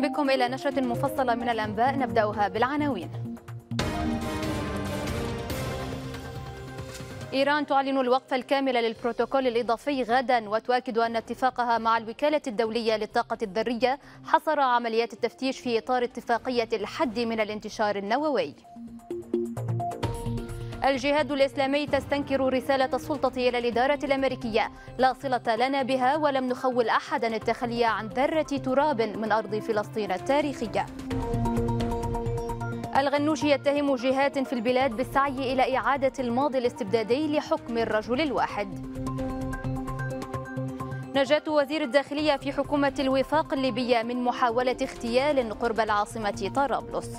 بكم إلى نشرة مفصلة من الأنباء نبدأها بالعناوين إيران تعلن الوقف الكامل للبروتوكول الإضافي غدا وتؤكد أن اتفاقها مع الوكالة الدولية للطاقة الذرية حصر عمليات التفتيش في إطار اتفاقية الحد من الانتشار النووي الجهاد الإسلامي تستنكر رسالة السلطة إلى الإدارة الأمريكية لا صلة لنا بها ولم نخول أحدا التخلي عن ذرة تراب من أرض فلسطين التاريخية الغنوشي يتهم جهات في البلاد بالسعي إلى إعادة الماضي الاستبدادي لحكم الرجل الواحد نجاة وزير الداخلية في حكومة الوفاق الليبية من محاولة اغتيال قرب العاصمة طرابلس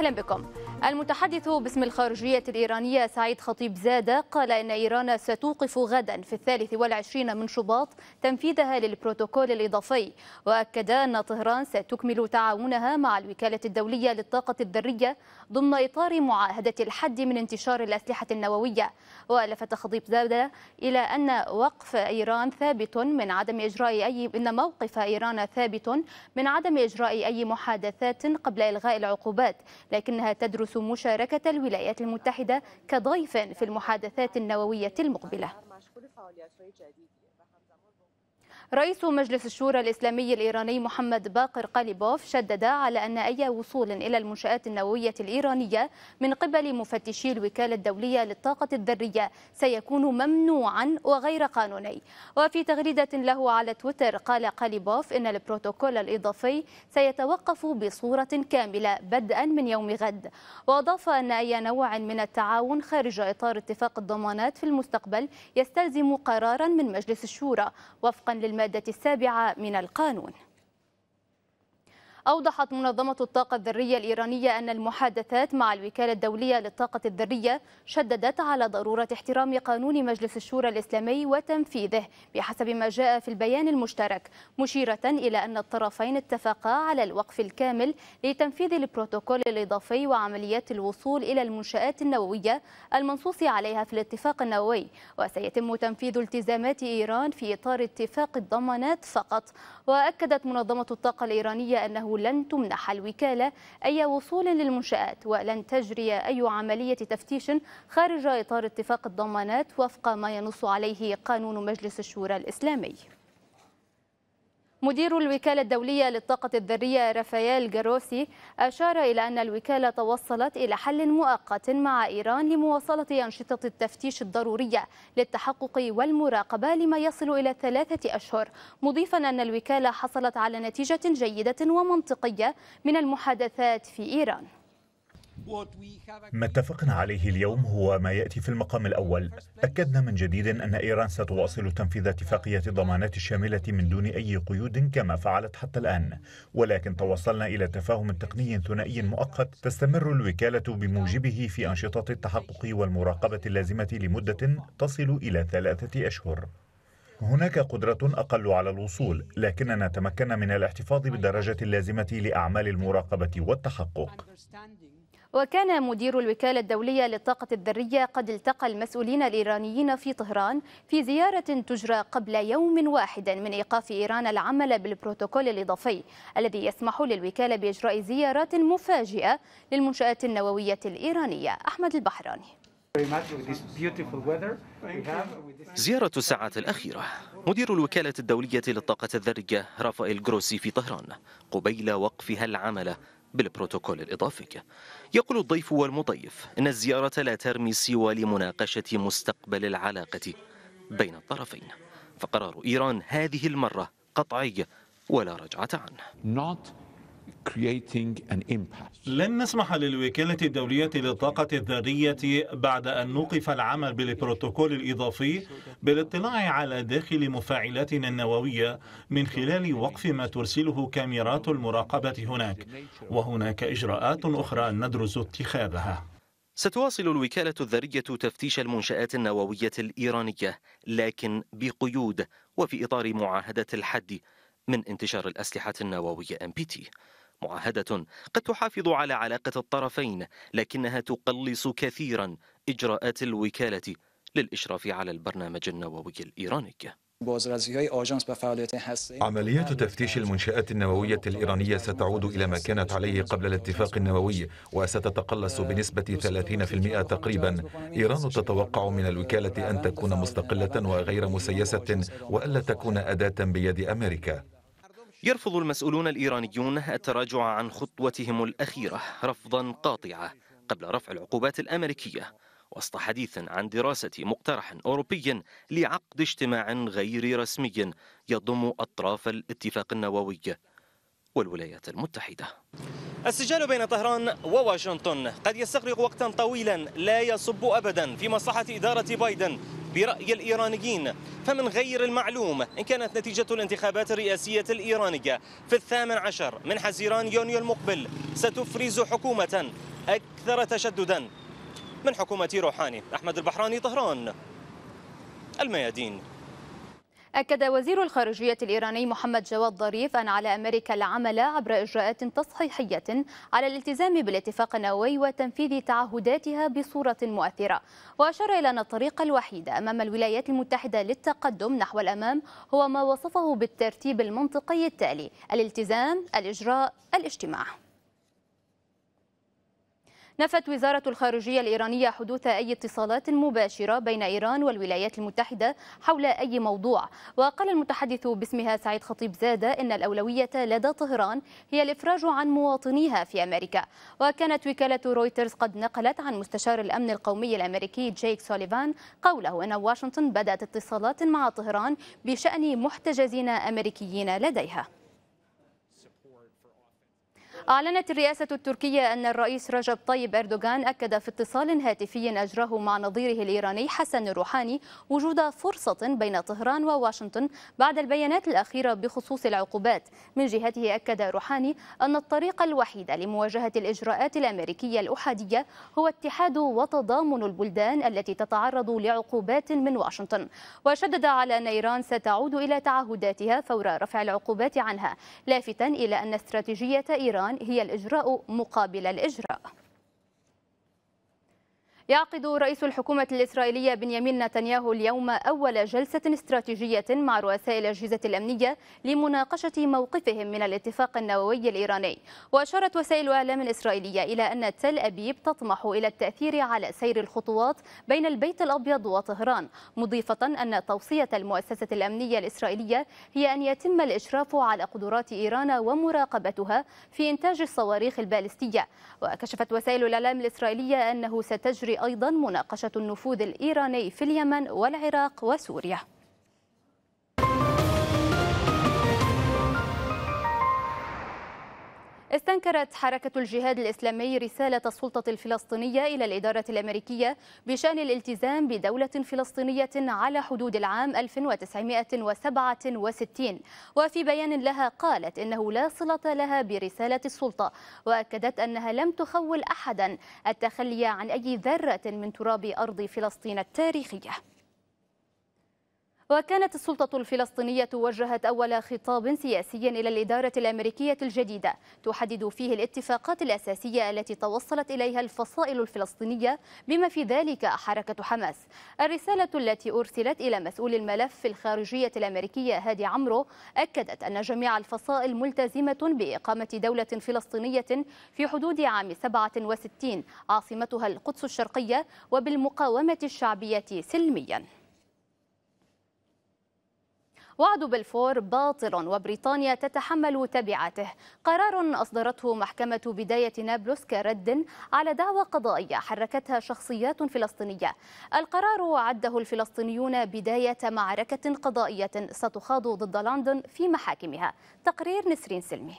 أهلا بكم المتحدث باسم الخارجية الإيرانية سعيد خطيب زادة قال إن إيران ستوقف غدا في الثالث والعشرين من شباط تنفيذها للبروتوكول الإضافي وأكد أن طهران ستكمل تعاونها مع الوكالة الدولية للطاقة الذرية ضمن إطار معاهدة الحد من انتشار الأسلحة النووية ولفت خطيب زادة إلى أن وقف إيران ثابت من عدم إجراء أي إن موقف إيران ثابت من عدم إجراء أي محادثات قبل إلغاء العقوبات لكنها تدرس يدرس مشاركة الولايات المتحدة كضيف في المحادثات النووية المقبلة رئيس مجلس الشورى الإسلامي الإيراني محمد باقر قاليبوف شدد على أن أي وصول إلى المنشآت النووية الإيرانية من قبل مفتشي الوكالة الدولية للطاقة الذرية سيكون ممنوعا وغير قانوني وفي تغريدة له على تويتر قال قاليبوف إن البروتوكول الإضافي سيتوقف بصورة كاملة بدءا من يوم غد وأضاف أن أي نوع من التعاون خارج إطار اتفاق الضمانات في المستقبل يستلزم قرارا من مجلس الشورى وفقا للم المادة السابعة من القانون أوضحت منظمة الطاقة الذرية الإيرانية أن المحادثات مع الوكالة الدولية للطاقة الذرية شددت على ضرورة احترام قانون مجلس الشورى الإسلامي وتنفيذه بحسب ما جاء في البيان المشترك مشيرة إلى أن الطرفين اتفقا على الوقف الكامل لتنفيذ البروتوكول الإضافي وعمليات الوصول إلى المنشآت النووية المنصوص عليها في الاتفاق النووي وسيتم تنفيذ التزامات إيران في إطار اتفاق الضمانات فقط وأكدت منظمة الطاقة الإيرانية أنه لن تمنح الوكالة أي وصول للمنشآت ولن تجري أي عملية تفتيش خارج إطار اتفاق الضمانات وفق ما ينص عليه قانون مجلس الشورى الإسلامي مدير الوكالة الدولية للطاقة الذرية رافائيل جاروسي أشار إلى أن الوكالة توصلت إلى حل مؤقت مع إيران لمواصلة أنشطة التفتيش الضرورية للتحقق والمراقبة لما يصل إلى ثلاثة أشهر مضيفا أن الوكالة حصلت على نتيجة جيدة ومنطقية من المحادثات في إيران ما اتفقنا عليه اليوم هو ما يأتي في المقام الأول أكدنا من جديد أن إيران ستواصل تنفيذ اتفاقية الضمانات الشاملة من دون أي قيود كما فعلت حتى الآن ولكن توصلنا إلى تفاهم تقني ثنائي مؤقت تستمر الوكالة بموجبه في أنشطة التحقق والمراقبة اللازمة لمدة تصل إلى ثلاثة أشهر هناك قدرة أقل على الوصول لكننا تمكنا من الاحتفاظ بالدرجة اللازمة لأعمال المراقبة والتحقق وكان مدير الوكالة الدولية للطاقة الذرية قد التقى المسؤولين الإيرانيين في طهران في زيارة تجرى قبل يوم واحد من إيقاف إيران العمل بالبروتوكول الإضافي الذي يسمح للوكالة بإجراء زيارات مفاجئة للمنشآت النووية الإيرانية أحمد البحراني زيارة الساعات الأخيرة مدير الوكالة الدولية للطاقة الذرية رافائيل جروسي في طهران قبيل وقفها العمل بالبروتوكول الإضافي يقول الضيف والمضيف إن الزيارة لا ترمي سوى لمناقشة مستقبل العلاقة بين الطرفين فقرار إيران هذه المرة قطعي ولا رجعة عنه لن نسمح للوكالة الدولية للطاقة الذرية بعد أن نوقف العمل بالبروتوكول الإضافي بالاطلاع على داخل مفاعلاتنا النووية من خلال وقف ما ترسله كاميرات المراقبة هناك وهناك إجراءات أخرى ندرس اتخاذها ستواصل الوكالة الذرية تفتيش المنشآت النووية الإيرانية لكن بقيود وفي إطار معاهدة الحد من انتشار الأسلحة النووية MPT معاهدة قد تحافظ على علاقة الطرفين لكنها تقلص كثيرا إجراءات الوكالة للإشراف على البرنامج النووي الإيراني عمليات تفتيش المنشآت النووية الإيرانية ستعود إلى ما كانت عليه قبل الاتفاق النووي وستتقلص بنسبة 30% تقريبا إيران تتوقع من الوكالة أن تكون مستقلة وغير مسيسة وألا تكون أداة بيد أمريكا يرفض المسؤولون الإيرانيون التراجع عن خطوتهم الأخيرة رفضا قاطعا قبل رفع العقوبات الأمريكية وسط حديث عن دراسة مقترح أوروبي لعقد اجتماع غير رسمي يضم أطراف الاتفاق النووي والولايات المتحدة السجال بين طهران وواشنطن قد يستغرق وقتا طويلا لا يصب أبدا في مصلحة إدارة بايدن برأي الإيرانيين فمن غير المعلوم إن كانت نتيجة الانتخابات الرئاسية الإيرانية في الثامن عشر من حزيران يونيو المقبل ستفرز حكومة أكثر تشددا من حكومة روحاني أحمد البحراني طهران الميادين أكد وزير الخارجية الإيراني محمد جواد ظريف أن على أمريكا العمل عبر إجراءات تصحيحية على الالتزام بالاتفاق النووي وتنفيذ تعهداتها بصورة مؤثرة وأشار إلى أن الطريق الوحيد أمام الولايات المتحدة للتقدم نحو الأمام هو ما وصفه بالترتيب المنطقي التالي الالتزام الإجراء الاجتماع نفت وزارة الخارجية الإيرانية حدوث أي اتصالات مباشرة بين إيران والولايات المتحدة حول أي موضوع وقال المتحدث باسمها سعيد خطيب زادة إن الأولوية لدى طهران هي الإفراج عن مواطنيها في أمريكا وكانت وكالة رويترز قد نقلت عن مستشار الأمن القومي الأمريكي جيك سوليفان قوله أن واشنطن بدأت اتصالات مع طهران بشأن محتجزين أمريكيين لديها أعلنت الرئاسة التركية أن الرئيس رجب طيب أردوغان أكد في اتصال هاتفي أجراه مع نظيره الإيراني حسن الروحاني وجود فرصة بين طهران وواشنطن بعد البيانات الأخيرة بخصوص العقوبات من جهته أكد روحاني أن الطريق الوحيدة لمواجهة الإجراءات الأمريكية الأحادية هو اتحاد وتضامن البلدان التي تتعرض لعقوبات من واشنطن وشدد على أن إيران ستعود إلى تعهداتها فور رفع العقوبات عنها لافتا إلى أن استراتيجية إيران هي الإجراء مقابل الإجراء يعقد رئيس الحكومة الإسرائيلية بنيامين نتنياهو اليوم أول جلسة استراتيجية مع رؤساء الأجهزة الأمنية لمناقشة موقفهم من الاتفاق النووي الإيراني وأشارت وسائل الإعلام الإسرائيلية إلى أن تل أبيب تطمح إلى التأثير على سير الخطوات بين البيت الأبيض وطهران مضيفة أن توصية المؤسسة الأمنية الإسرائيلية هي أن يتم الإشراف على قدرات إيران ومراقبتها في إنتاج الصواريخ البالستية وكشفت وسائل الإعلام الإسرائيلية أنه ستجري أيضا مناقشة النفوذ الإيراني في اليمن والعراق وسوريا استنكرت حركة الجهاد الإسلامي رسالة السلطة الفلسطينية إلى الإدارة الأمريكية بشأن الالتزام بدولة فلسطينية على حدود العام 1967 وفي بيان لها قالت إنه لا صلة لها برسالة السلطة وأكدت أنها لم تخول أحدا التخلي عن أي ذرة من تراب أرض فلسطين التاريخية وكانت السلطة الفلسطينية وجهت أول خطاب سياسي إلى الإدارة الأمريكية الجديدة تحدد فيه الاتفاقات الأساسية التي توصلت إليها الفصائل الفلسطينية بما في ذلك حركة حماس الرسالة التي أرسلت إلى مسؤول الملف في الخارجية الأمريكية هادي عمرو أكدت أن جميع الفصائل ملتزمة بإقامة دولة فلسطينية في حدود عام 67 عاصمتها القدس الشرقية وبالمقاومة الشعبية سلمياً وعد بلفور باطل وبريطانيا تتحمل تبعاته قرار أصدرته محكمة بداية نابلس كرد على دعوى قضائية حركتها شخصيات فلسطينية القرار عده الفلسطينيون بداية معركة قضائية ستخاض ضد لندن في محاكمها تقرير نسرين سلمي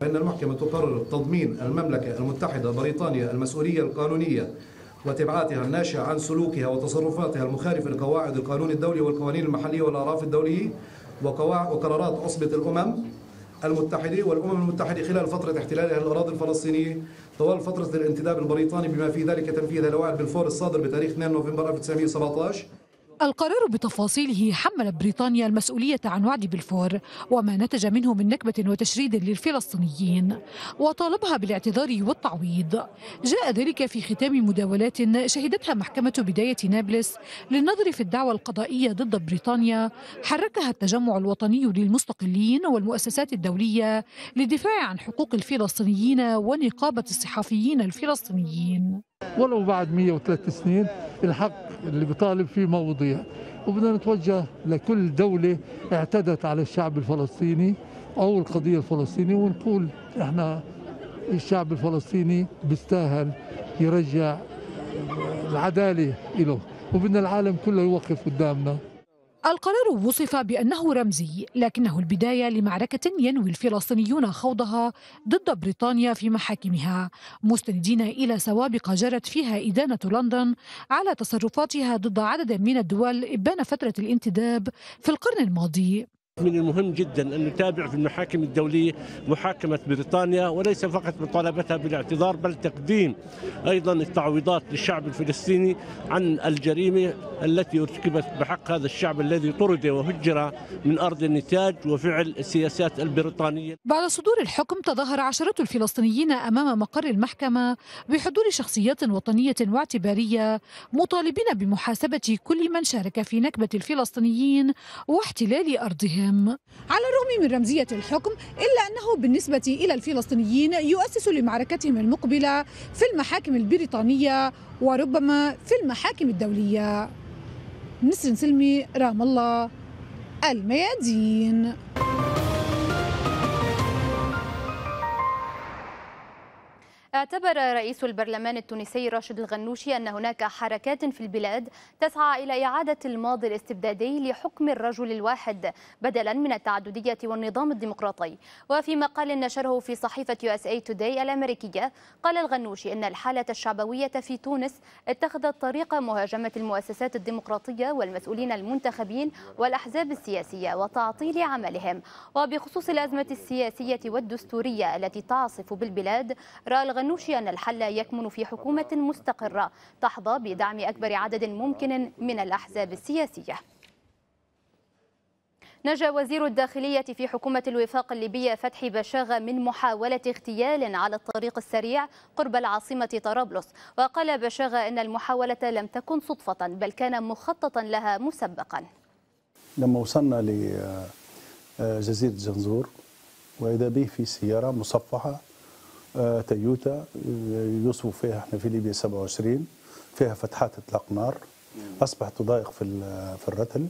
فإن المحكمة تقرر تضمين المملكة المتحدة بريطانيا المسؤولية القانونية وتبعاتها الناشئة عن سلوكها وتصرفاتها المخالفة لقواعد القانون الدولي والقوانين المحلية والأعراف الدولية وقرارات عصبة الأمم المتحدة والأمم المتحدة خلال فترة احتلالها للأراضي الفلسطينية طوال فترة الانتداب البريطاني بما في ذلك تنفيذ لوائح بالفور الصادر بتاريخ 2 نوفمبر 1917 القرار بتفاصيله حمل بريطانيا المسؤولية عن وعد بلفور وما نتج منه من نكبة وتشريد للفلسطينيين وطالبها بالاعتذار والتعويض جاء ذلك في ختام مداولات شهدتها محكمة بداية نابلس للنظر في الدعوى القضائية ضد بريطانيا حركها التجمع الوطني للمستقلين والمؤسسات الدولية للدفاع عن حقوق الفلسطينيين ونقابة الصحفيين الفلسطينيين ولو بعد 103 سنين الحق اللي بيطالب فيه ما وضيع وبدنا نتوجه لكل دولة اعتدت على الشعب الفلسطيني أو القضية الفلسطينية ونقول احنا الشعب الفلسطيني بيستاهل يرجع العدالة له وبدنا العالم كله يوقف قدامنا القرار وصف بأنه رمزي لكنه البداية لمعركة ينوي الفلسطينيون خوضها ضد بريطانيا في محاكمها مستندين إلى سوابق جرت فيها إدانة لندن على تصرفاتها ضد عدد من الدول إبان فترة الانتداب في القرن الماضي من المهم جدا أن نتابع في المحاكم الدولية محاكمة بريطانيا وليس فقط مطالبتها بالاعتذار بل تقديم أيضا التعويضات للشعب الفلسطيني عن الجريمة التي ارتكبت بحق هذا الشعب الذي طرد وهجر من أرض النتاج وفعل السياسات البريطانية بعد صدور الحكم تظاهر عشرات الفلسطينيين أمام مقر المحكمة بحضور شخصيات وطنية واعتبارية مطالبين بمحاسبة كل من شارك في نكبة الفلسطينيين واحتلال أرضهم السهام على الرغم من رمزية الحكم إلا أنه بالنسبة إلى الفلسطينيين يؤسس لمعركتهم المقبلة في المحاكم البريطانية وربما في المحاكم الدولية نسرين سلمي رام الله الميادين اعتبر رئيس البرلمان التونسي راشد الغنوشي أن هناك حركات في البلاد تسعى إلى إعادة الماضي الاستبدادي لحكم الرجل الواحد بدلا من التعددية والنظام الديمقراطي وفي مقال نشره في صحيفة USA إيه Today الأمريكية قال الغنوشي أن الحالة الشعبوية في تونس اتخذت طريق مهاجمة المؤسسات الديمقراطية والمسؤولين المنتخبين والأحزاب السياسية وتعطيل عملهم وبخصوص الأزمة السياسية والدستورية التي تعصف بالبلاد رأى الغنوشي أن الحل يكمن في حكومة مستقرة تحظى بدعم أكبر عدد ممكن من الأحزاب السياسية نجا وزير الداخلية في حكومة الوفاق الليبية فتحي بشاغة من محاولة اغتيال على الطريق السريع قرب العاصمة طرابلس وقال بشاغة أن المحاولة لم تكن صدفة بل كان مخططا لها مسبقا لما وصلنا لجزيرة جنزور وإذا به في سيارة مصفحة آه، تيوتا يوصفوا فيها احنا في ليبيا 27 فيها فتحات اطلاق نار اصبحت تضايق في في الرتل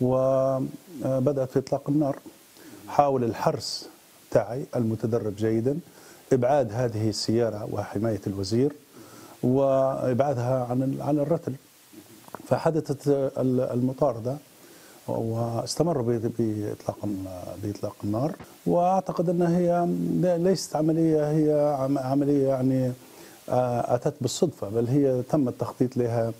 وبدات آه، في اطلاق النار حاول الحرس تاعي المتدرب جيدا ابعاد هذه السياره وحمايه الوزير وابعادها عن عن الرتل فحدثت المطارده واستمر باطلاق النار واعتقد انها هي ليست عمليه هي عمليه يعني آه، اتت بالصدفه بل هي تم التخطيط لها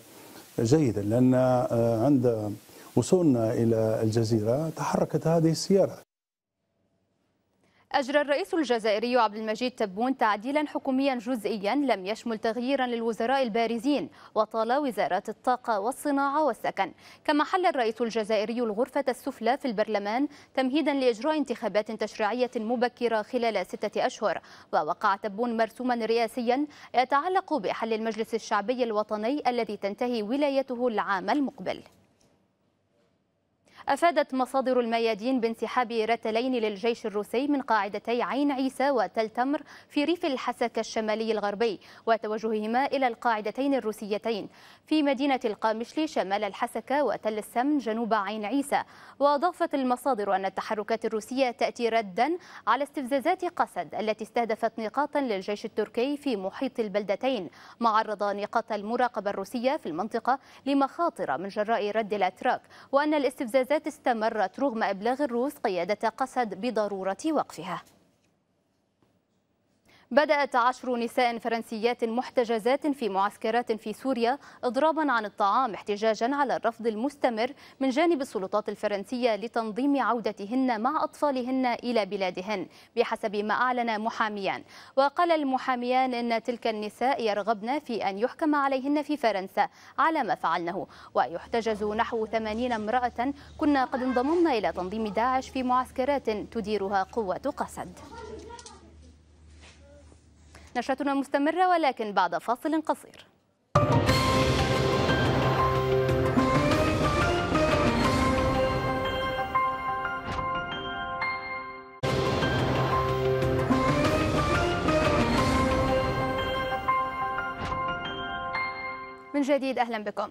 جيدا لان آه، عند وصولنا الى الجزيره تحركت هذه السياره أجرى الرئيس الجزائري عبد المجيد تبون تعديلا حكوميا جزئيا لم يشمل تغييرا للوزراء البارزين وطال وزارات الطاقة والصناعة والسكن كما حل الرئيس الجزائري الغرفة السفلى في البرلمان تمهيدا لإجراء انتخابات تشريعية مبكرة خلال ستة أشهر ووقع تبون مرسوما رئاسيا يتعلق بحل المجلس الشعبي الوطني الذي تنتهي ولايته العام المقبل أفادت مصادر الميادين بانسحاب رتلين للجيش الروسي من قاعدتي عين عيسى وتل تمر في ريف الحسكة الشمالي الغربي وتوجههما إلى القاعدتين الروسيتين في مدينة القامشلي شمال الحسكة وتل السمن جنوب عين عيسى وأضافت المصادر أن التحركات الروسية تأتي ردا على استفزازات قسد التي استهدفت نقاطا للجيش التركي في محيط البلدتين معرضا نقاط المراقبة الروسية في المنطقة لمخاطر من جراء رد الأتراك وأن الاستفزازات التي استمرت رغم إبلاغ الروس قيادة قسد بضرورة وقفها بدأت عشر نساء فرنسيات محتجزات في معسكرات في سوريا إضرابا عن الطعام احتجاجا على الرفض المستمر من جانب السلطات الفرنسية لتنظيم عودتهن مع أطفالهن إلى بلادهن بحسب ما أعلن محاميان وقال المحاميان إن تلك النساء يرغبن في أن يحكم عليهن في فرنسا على ما فعلنه ويحتجز نحو 80 امرأة كنا قد انضممن إلى تنظيم داعش في معسكرات تديرها قوة قسد نشرتنا مستمرة ولكن بعد فاصل قصير من جديد أهلا بكم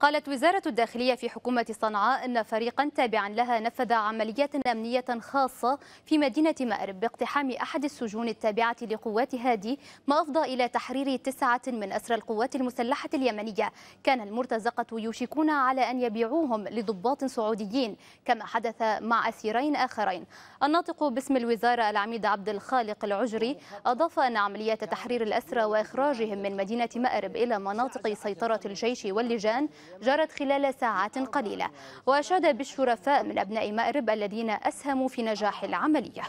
قالت وزارة الداخلية في حكومة صنعاء أن فريقا تابعا لها نفذ عمليات أمنية خاصة في مدينة مأرب باقتحام أحد السجون التابعة لقوات هادي ما أفضى إلى تحرير تسعة من أسرى القوات المسلحة اليمنية كان المرتزقة يوشكون على أن يبيعوهم لضباط سعوديين كما حدث مع أسيرين آخرين الناطق باسم الوزارة العميد عبد الخالق العجري أضاف أن عمليات تحرير الأسرى وإخراجهم من مدينة مأرب إلى مناطق سيطرة الجيش واللجان جرت خلال ساعات قليلة وأشاد بالشرفاء من أبناء مأرب الذين أسهموا في نجاح العملية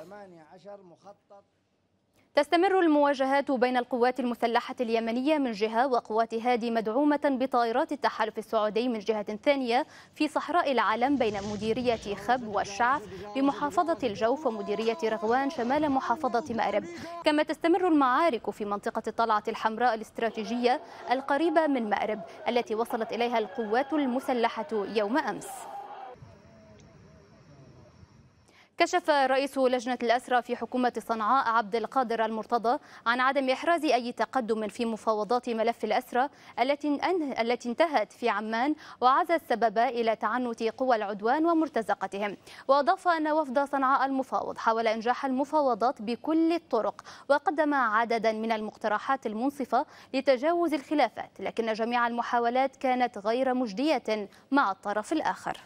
تستمر المواجهات بين القوات المسلحة اليمنية من جهة وقوات هادي مدعومة بطائرات التحالف السعودي من جهة ثانية في صحراء العلم بين مديرية خب والشعف بمحافظة الجوف ومديرية رغوان شمال محافظة مأرب كما تستمر المعارك في منطقة الطلعة الحمراء الاستراتيجية القريبة من مأرب التي وصلت إليها القوات المسلحة يوم أمس كشف رئيس لجنة الأسرى في حكومة صنعاء عبد القادر المرتضى عن عدم إحراز أي تقدم في مفاوضات ملف الأسرى التي التي انتهت في عمان وعزى السبب إلى تعنت قوى العدوان ومرتزقتهم وأضاف أن وفد صنعاء المفاوض حاول إنجاح المفاوضات بكل الطرق وقدم عددا من المقترحات المنصفة لتجاوز الخلافات لكن جميع المحاولات كانت غير مجدية مع الطرف الآخر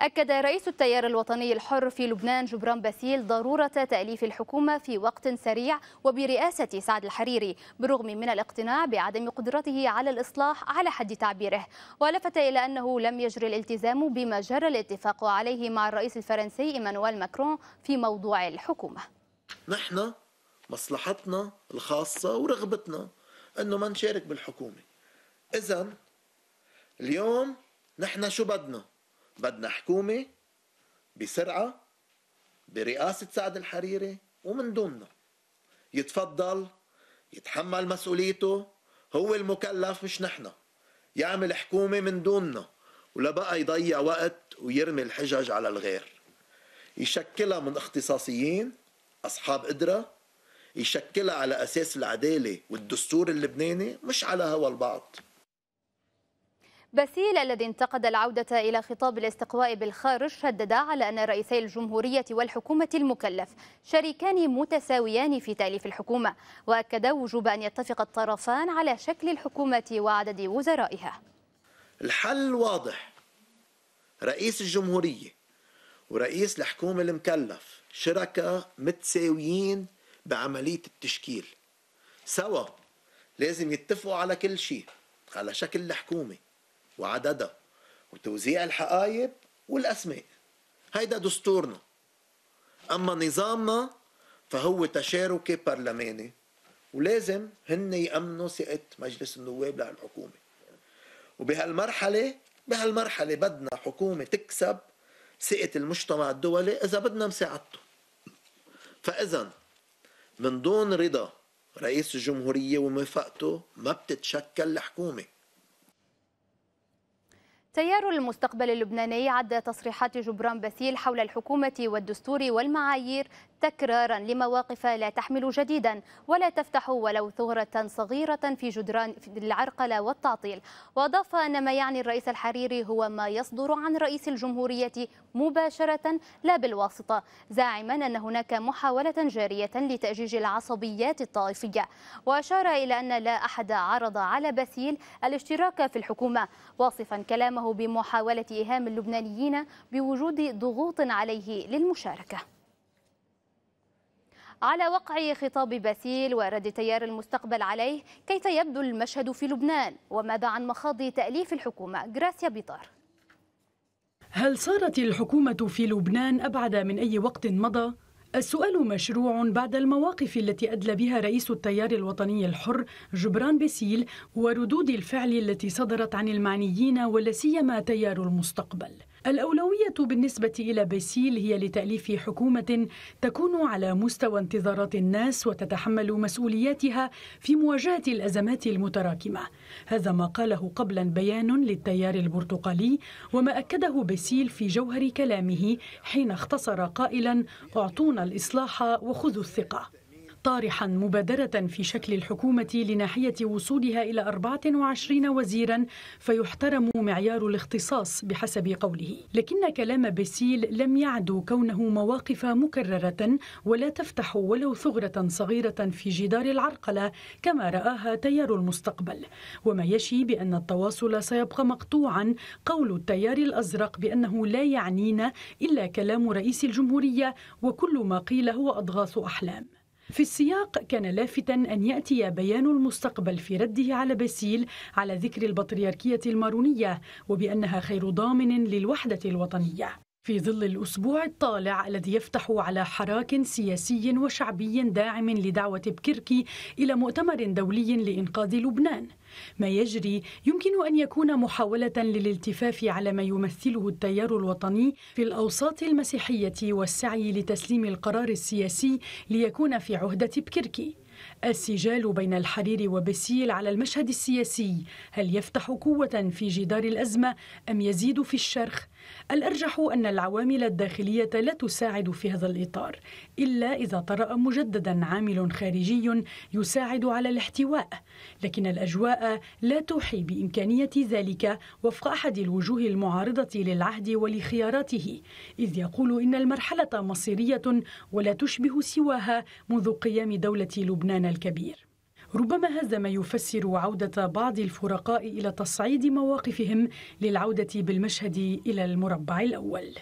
أكد رئيس التيار الوطني الحر في لبنان جبران باسيل ضرورة تأليف الحكومة في وقت سريع وبرئاسة سعد الحريري بالرغم من الاقتناع بعدم قدرته على الإصلاح على حد تعبيره ولفت إلى أنه لم يجري الالتزام بما جرى الاتفاق عليه مع الرئيس الفرنسي إيمانويل ماكرون في موضوع الحكومة نحن مصلحتنا الخاصة ورغبتنا أنه ما نشارك بالحكومة إذا اليوم نحن شو بدنا بدنا حكومة بسرعة برئاسة سعد الحريري ومن دوننا يتفضل يتحمل مسؤوليته هو المكلف مش نحن يعمل حكومة من دوننا ولا بقى يضيع وقت ويرمي الحجج على الغير يشكلها من اختصاصيين أصحاب قدرة يشكلها على أساس العدالة والدستور اللبناني مش على هوا البعض باسيل الذي انتقد العودة إلى خطاب الاستقواء بالخارج شدد على أن رئيسي الجمهورية والحكومة المكلف شريكان متساويان في تأليف الحكومة وأكد وجوب أن يتفق الطرفان على شكل الحكومة وعدد وزرائها الحل واضح رئيس الجمهورية ورئيس الحكومة المكلف شركاء متساويين بعملية التشكيل سوا لازم يتفقوا على كل شيء على شكل الحكومه وعددها وتوزيع الحقائب والأسماء هيدا دستورنا أما نظامنا فهو تشاركي برلماني ولازم هن يأمنوا ثقة مجلس النواب للحكومة وبهالمرحلة بهالمرحلة بدنا حكومة تكسب ثقة المجتمع الدولي إذا بدنا مساعدته فإذا من دون رضا رئيس الجمهورية وموافقته ما بتتشكل الحكومة تيار المستقبل اللبناني عد تصريحات جبران باسيل حول الحكومة والدستور والمعايير تكرارا لمواقف لا تحمل جديدا ولا تفتح ولو ثغرة صغيرة في جدران العرقلة والتعطيل وأضاف أن ما يعني الرئيس الحريري هو ما يصدر عن رئيس الجمهورية مباشرة لا بالواسطة زاعما أن هناك محاولة جارية لتأجيج العصبيات الطائفية وأشار إلى أن لا أحد عرض على باسيل الاشتراك في الحكومة واصفا كلامه اتهمه بمحاولة إيهام اللبنانيين بوجود ضغوط عليه للمشاركة على وقع خطاب باسيل ورد تيار المستقبل عليه كيف يبدو المشهد في لبنان وماذا عن مخاض تأليف الحكومة جراسيا بيطار هل صارت الحكومة في لبنان أبعد من أي وقت مضى السؤال مشروع بعد المواقف التي أدلى بها رئيس التيار الوطني الحر جبران باسيل وردود الفعل التي صدرت عن المعنيين ولا سيما تيار المستقبل الأولوية بالنسبة إلى باسيل هي لتأليف حكومة تكون على مستوى انتظارات الناس وتتحمل مسؤولياتها في مواجهة الأزمات المتراكمة هذا ما قاله قبلا بيان للتيار البرتقالي وما أكده باسيل في جوهر كلامه حين اختصر قائلا أعطونا الإصلاح وخذوا الثقة طارحا مبادرة في شكل الحكومة لناحية وصولها إلى 24 وزيرا فيحترم معيار الاختصاص بحسب قوله لكن كلام بسيل لم يعدو كونه مواقف مكررة ولا تفتح ولو ثغرة صغيرة في جدار العرقلة كما رآها تيار المستقبل وما يشي بأن التواصل سيبقى مقطوعا قول التيار الأزرق بأنه لا يعنينا إلا كلام رئيس الجمهورية وكل ما قيل هو أضغاث أحلام في السياق كان لافتا أن يأتي بيان المستقبل في رده على باسيل على ذكر البطريركية المارونية وبأنها خير ضامن للوحدة الوطنية في ظل الأسبوع الطالع الذي يفتح على حراك سياسي وشعبي داعم لدعوة بكركي إلى مؤتمر دولي لإنقاذ لبنان ما يجري يمكن أن يكون محاولة للالتفاف على ما يمثله التيار الوطني في الأوساط المسيحية والسعي لتسليم القرار السياسي ليكون في عهدة بكركي السجال بين الحرير وبسيل على المشهد السياسي هل يفتح قوة في جدار الأزمة أم يزيد في الشرخ؟ الأرجح أن العوامل الداخلية لا تساعد في هذا الإطار إلا إذا طرأ مجددا عامل خارجي يساعد على الاحتواء لكن الأجواء لا توحي بإمكانية ذلك وفق أحد الوجوه المعارضة للعهد ولخياراته إذ يقول إن المرحلة مصيرية ولا تشبه سواها منذ قيام دولة لبنان الكبير ربما هذا ما يفسر عودة بعض الفرقاء إلى تصعيد مواقفهم للعودة بالمشهد إلى المربع الأول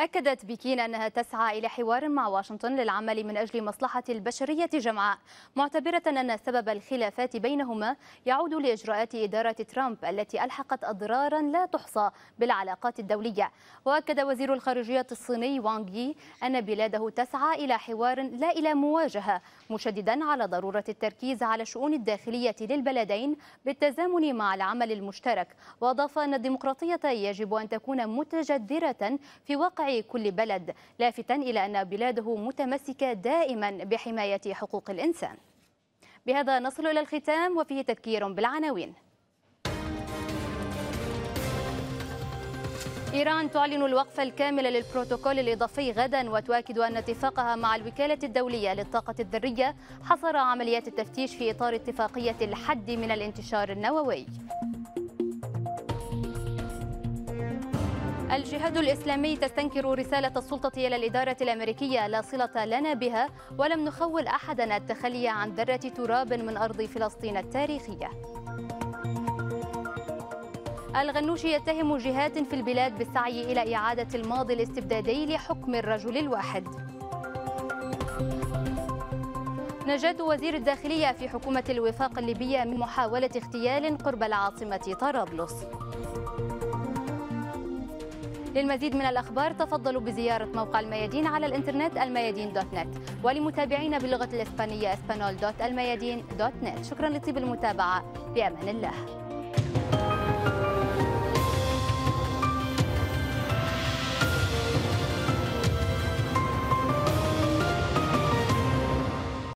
أكدت بكين أنها تسعى إلى حوار مع واشنطن للعمل من أجل مصلحة البشرية جمعاء معتبرة أن سبب الخلافات بينهما يعود لإجراءات إدارة ترامب التي ألحقت أضرارا لا تحصى بالعلاقات الدولية وأكد وزير الخارجية الصيني وانغ يي أن بلاده تسعى إلى حوار لا إلى مواجهة مشددا على ضرورة التركيز على الشؤون الداخلية للبلدين بالتزامن مع العمل المشترك وأضاف أن الديمقراطية يجب أن تكون متجذرة في واقع ووعي كل بلد لافتا إلى أن بلاده متمسكة دائما بحماية حقوق الإنسان بهذا نصل إلى الختام وفيه تذكير بالعناوين إيران تعلن الوقف الكامل للبروتوكول الإضافي غدا وتؤكد أن اتفاقها مع الوكالة الدولية للطاقة الذرية حصر عمليات التفتيش في إطار اتفاقية الحد من الانتشار النووي الجهاد الإسلامي تستنكر رسالة السلطة إلى الإدارة الأمريكية لا صلة لنا بها ولم نخول أحدا التخلي عن ذرة تراب من أرض فلسطين التاريخية الغنوشي يتهم جهات في البلاد بالسعي إلى إعادة الماضي الاستبدادي لحكم الرجل الواحد نجاة وزير الداخلية في حكومة الوفاق الليبية من محاولة اغتيال قرب العاصمة طرابلس للمزيد من الأخبار تفضلوا بزيارة موقع الميادين على الإنترنت الميادين دوت نت ولمتابعينا باللغة الإسبانية اسبانول دوت الميادين دوت نت شكرا لطيب المتابعة بأمان الله